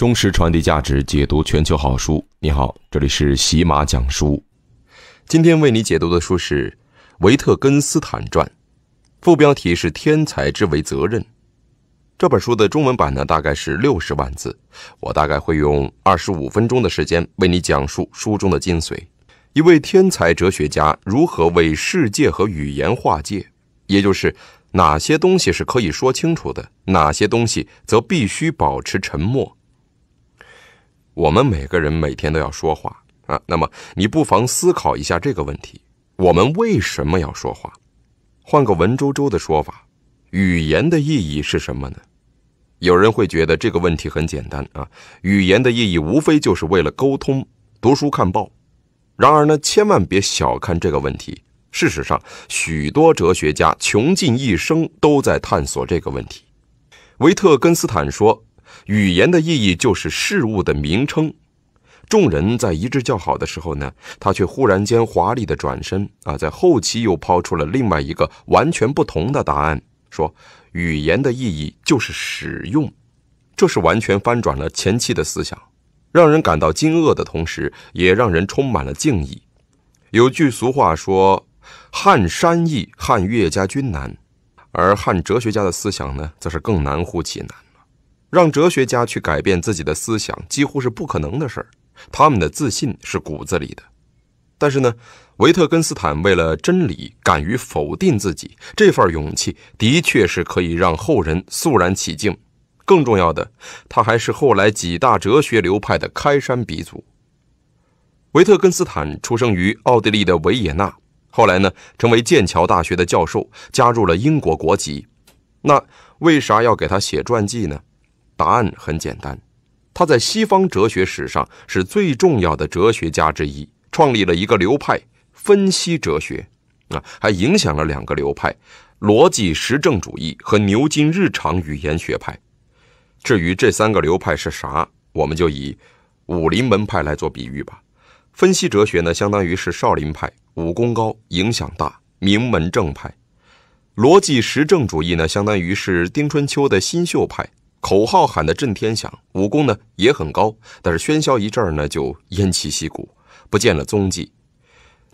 忠实传递价值，解读全球好书。你好，这里是喜马讲书。今天为你解读的书是《维特根斯坦传》，副标题是《天才之为责任》。这本书的中文版呢，大概是六十万字。我大概会用二十五分钟的时间，为你讲述书中的精髓：一位天才哲学家如何为世界和语言划界，也就是哪些东西是可以说清楚的，哪些东西则必须保持沉默。我们每个人每天都要说话啊，那么你不妨思考一下这个问题：我们为什么要说话？换个文绉绉的说法，语言的意义是什么呢？有人会觉得这个问题很简单啊，语言的意义无非就是为了沟通、读书看报。然而呢，千万别小看这个问题。事实上，许多哲学家穷尽一生都在探索这个问题。维特根斯坦说。语言的意义就是事物的名称。众人在一致叫好的时候呢，他却忽然间华丽的转身啊，在后期又抛出了另外一个完全不同的答案，说语言的意义就是使用，这是完全翻转了前期的思想，让人感到惊愕的同时，也让人充满了敬意。有句俗话说：“汉山易，汉乐家军难。”而汉哲学家的思想呢，则是更难乎其难。让哲学家去改变自己的思想几乎是不可能的事儿，他们的自信是骨子里的。但是呢，维特根斯坦为了真理敢于否定自己，这份勇气的确是可以让后人肃然起敬。更重要的，他还是后来几大哲学流派的开山鼻祖。维特根斯坦出生于奥地利的维也纳，后来呢成为剑桥大学的教授，加入了英国国籍。那为啥要给他写传记呢？答案很简单，他在西方哲学史上是最重要的哲学家之一，创立了一个流派——分析哲学，啊，还影响了两个流派：逻辑实证主义和牛津日常语言学派。至于这三个流派是啥，我们就以武林门派来做比喻吧。分析哲学呢，相当于是少林派，武功高，影响大，名门正派；逻辑实证主义呢，相当于是丁春秋的新秀派。口号喊得震天响，武功呢也很高，但是喧嚣一阵儿呢就偃旗息鼓，不见了踪迹。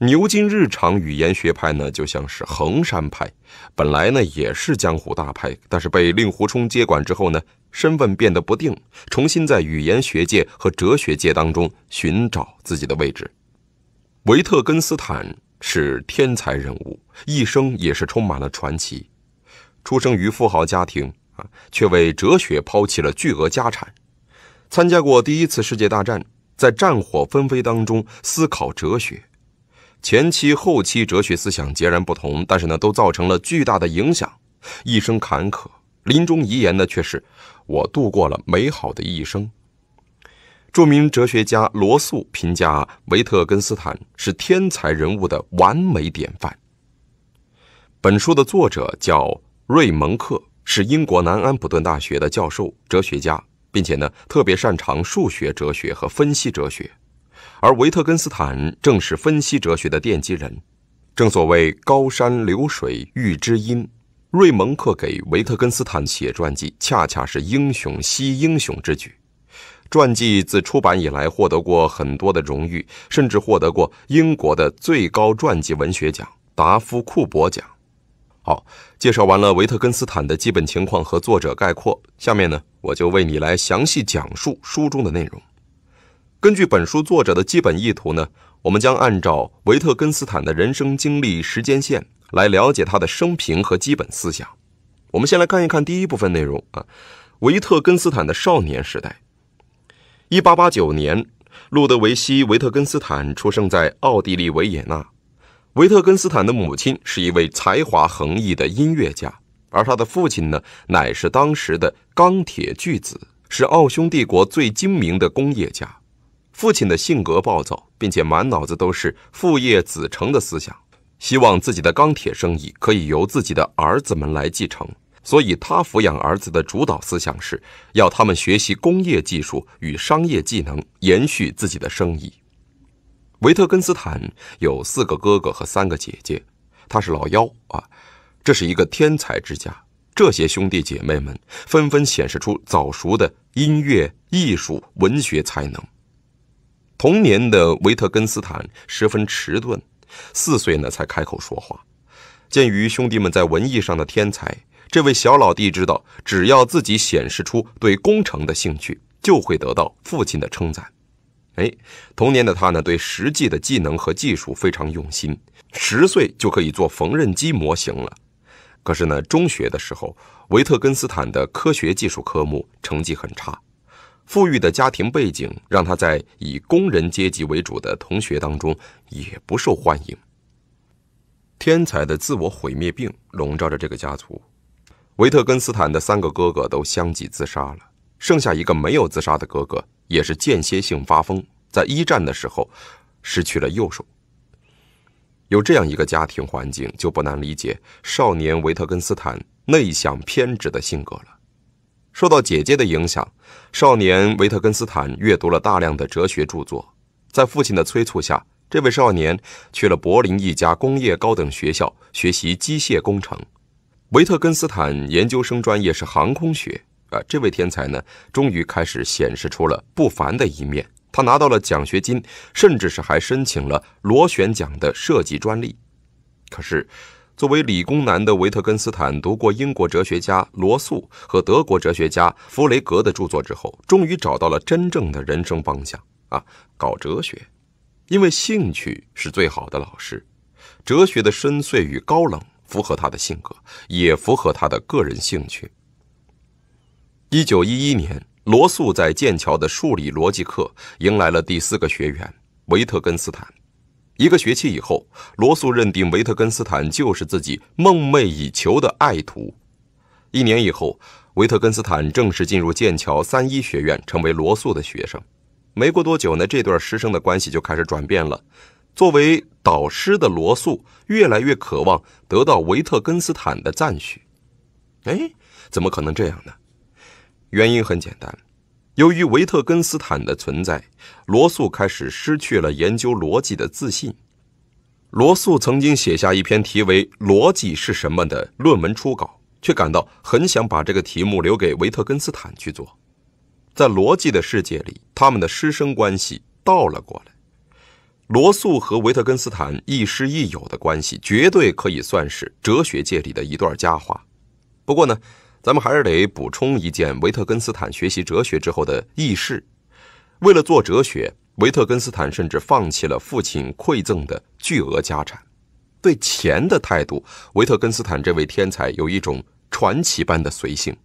牛津日常语言学派呢就像是衡山派，本来呢也是江湖大派，但是被令狐冲接管之后呢，身份变得不定，重新在语言学界和哲学界当中寻找自己的位置。维特根斯坦是天才人物，一生也是充满了传奇，出生于富豪家庭。啊，却为哲学抛弃了巨额家产，参加过第一次世界大战，在战火纷飞当中思考哲学，前期后期哲学思想截然不同，但是呢，都造成了巨大的影响。一生坎坷，临终遗言呢却是“我度过了美好的一生”。著名哲学家罗素评价维特根斯坦是天才人物的完美典范。本书的作者叫瑞蒙克。是英国南安普顿大学的教授、哲学家，并且呢特别擅长数学哲学和分析哲学，而维特根斯坦正是分析哲学的奠基人。正所谓高山流水遇知音，瑞蒙克给维特根斯坦写传记，恰恰是英雄惜英雄之举。传记自出版以来，获得过很多的荣誉，甚至获得过英国的最高传记文学奖——达夫库伯奖。好，介绍完了维特根斯坦的基本情况和作者概括，下面呢，我就为你来详细讲述书中的内容。根据本书作者的基本意图呢，我们将按照维特根斯坦的人生经历时间线来了解他的生平和基本思想。我们先来看一看第一部分内容啊，维特根斯坦的少年时代。一八八九年，路德维希·维特根斯坦出生在奥地利维也纳。维特根斯坦的母亲是一位才华横溢的音乐家，而他的父亲呢，乃是当时的钢铁巨子，是奥匈帝国最精明的工业家。父亲的性格暴躁，并且满脑子都是父业子承的思想，希望自己的钢铁生意可以由自己的儿子们来继承。所以，他抚养儿子的主导思想是要他们学习工业技术与商业技能，延续自己的生意。维特根斯坦有四个哥哥和三个姐姐，他是老幺啊。这是一个天才之家，这些兄弟姐妹们纷纷显示出早熟的音乐、艺术、文学才能。童年的维特根斯坦十分迟钝，四岁呢才开口说话。鉴于兄弟们在文艺上的天才，这位小老弟知道，只要自己显示出对工程的兴趣，就会得到父亲的称赞。哎，童年的他呢，对实际的技能和技术非常用心。十岁就可以做缝纫机模型了。可是呢，中学的时候，维特根斯坦的科学技术科目成绩很差。富裕的家庭背景让他在以工人阶级为主的同学当中也不受欢迎。天才的自我毁灭病笼罩着这个家族。维特根斯坦的三个哥哥都相继自杀了，剩下一个没有自杀的哥哥。也是间歇性发疯，在一战的时候失去了右手。有这样一个家庭环境，就不难理解少年维特根斯坦内向、偏执的性格了。受到姐姐的影响，少年维特根斯坦阅读了大量的哲学著作。在父亲的催促下，这位少年去了柏林一家工业高等学校学习机械工程。维特根斯坦研究生专业是航空学。啊，这位天才呢，终于开始显示出了不凡的一面。他拿到了奖学金，甚至是还申请了螺旋桨的设计专利。可是，作为理工男的维特根斯坦，读过英国哲学家罗素和德国哲学家弗雷格的著作之后，终于找到了真正的人生方向啊，搞哲学。因为兴趣是最好的老师，哲学的深邃与高冷符合他的性格，也符合他的个人兴趣。一九一一年，罗素在剑桥的数理逻辑课迎来了第四个学员维特根斯坦。一个学期以后，罗素认定维特根斯坦就是自己梦寐以求的爱徒。一年以后，维特根斯坦正式进入剑桥三一学院，成为罗素的学生。没过多久呢，这段师生的关系就开始转变了。作为导师的罗素，越来越渴望得到维特根斯坦的赞许。哎，怎么可能这样呢？原因很简单，由于维特根斯坦的存在，罗素开始失去了研究逻辑的自信。罗素曾经写下一篇题为《逻辑是什么》的论文初稿，却感到很想把这个题目留给维特根斯坦去做。在逻辑的世界里，他们的师生关系倒了过来。罗素和维特根斯坦亦师亦友的关系，绝对可以算是哲学界里的一段佳话。不过呢。咱们还是得补充一件维特根斯坦学习哲学之后的轶事。为了做哲学，维特根斯坦甚至放弃了父亲馈赠的巨额家产。对钱的态度，维特根斯坦这位天才有一种传奇般的随性。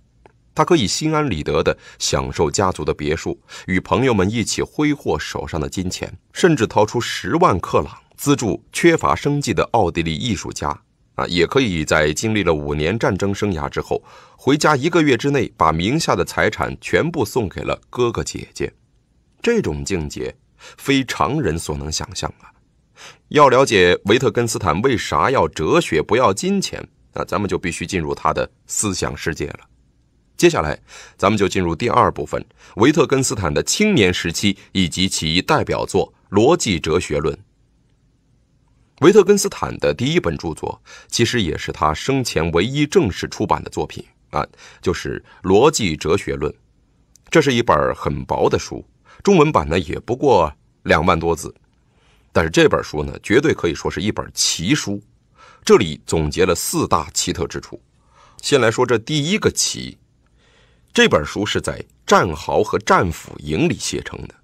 他可以心安理得的享受家族的别墅，与朋友们一起挥霍手上的金钱，甚至掏出十万克朗资助缺乏生计的奥地利艺术家。也可以在经历了五年战争生涯之后，回家一个月之内把名下的财产全部送给了哥哥姐姐，这种境界非常人所能想象啊！要了解维特根斯坦为啥要哲学不要金钱，那咱们就必须进入他的思想世界了。接下来，咱们就进入第二部分：维特根斯坦的青年时期以及其代表作《逻辑哲学论》。维特根斯坦的第一本著作，其实也是他生前唯一正式出版的作品啊，就是《逻辑哲学论》。这是一本很薄的书，中文版呢也不过两万多字。但是这本书呢，绝对可以说是一本奇书。这里总结了四大奇特之处。先来说这第一个奇，这本书是在战壕和战俘营里写成的。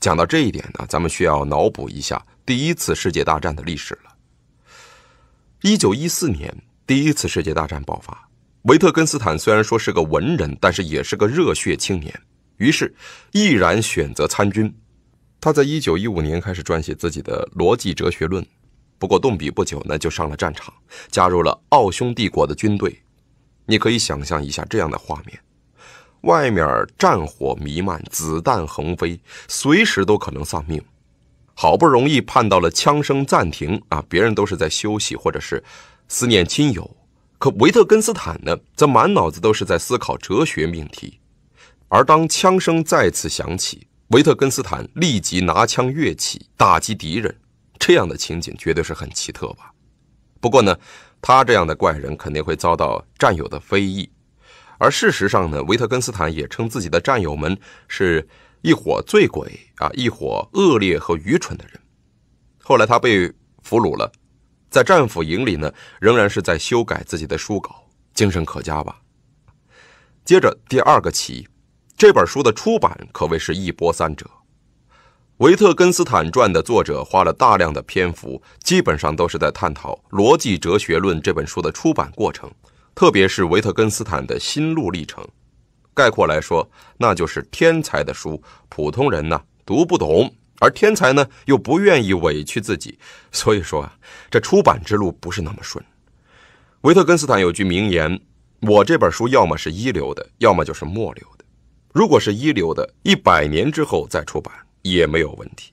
讲到这一点呢，咱们需要脑补一下。第一次世界大战的历史了。一九一四年，第一次世界大战爆发。维特根斯坦虽然说是个文人，但是也是个热血青年，于是毅然选择参军。他在一九一五年开始撰写自己的《逻辑哲学论》，不过动笔不久呢，就上了战场，加入了奥匈帝国的军队。你可以想象一下这样的画面：外面战火弥漫，子弹横飞，随时都可能丧命。好不容易盼到了枪声暂停啊！别人都是在休息或者是思念亲友，可维特根斯坦呢，则满脑子都是在思考哲学命题。而当枪声再次响起，维特根斯坦立即拿枪跃起打击敌人，这样的情景绝对是很奇特吧？不过呢，他这样的怪人肯定会遭到战友的非议。而事实上呢，维特根斯坦也称自己的战友们是。一伙醉鬼啊，一伙恶劣和愚蠢的人。后来他被俘虏了，在战俘营里呢，仍然是在修改自己的书稿，精神可嘉吧。接着第二个奇，这本书的出版可谓是一波三折。维特根斯坦传的作者花了大量的篇幅，基本上都是在探讨《逻辑哲学论》这本书的出版过程，特别是维特根斯坦的心路历程。概括来说，那就是天才的书，普通人呢读不懂，而天才呢又不愿意委屈自己，所以说啊，这出版之路不是那么顺。维特根斯坦有句名言：“我这本书要么是一流的，要么就是末流的。如果是一流的，一百年之后再出版也没有问题。”